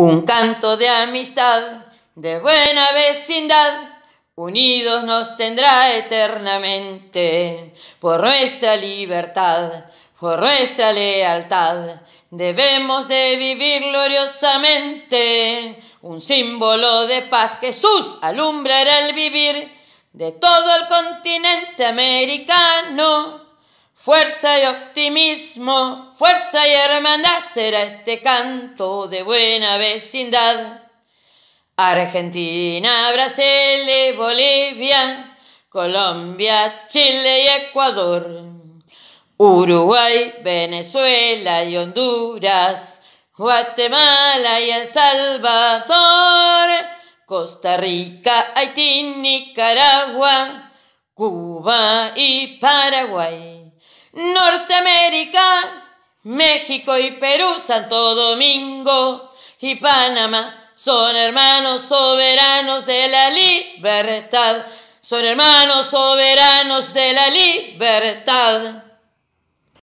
Un canto de amistad, de buena vecindad, unidos nos tendrá eternamente por nuestra libertad, por nuestra lealtad. Debemos de vivir gloriosamente, un símbolo de paz. Jesús alumbrará el vivir de todo el continente americano Fuerza y optimismo, fuerza y hermandad será este canto de buena vecindad. Argentina, Brasil y Bolivia, Colombia, Chile y Ecuador, Uruguay, Venezuela y Honduras, Guatemala y El Salvador, Costa Rica, Haití, Nicaragua, Cuba y Paraguay. Norteamérica, México y Perú, Santo Domingo y Panamá son hermanos soberanos de la libertad. Son hermanos soberanos de la libertad.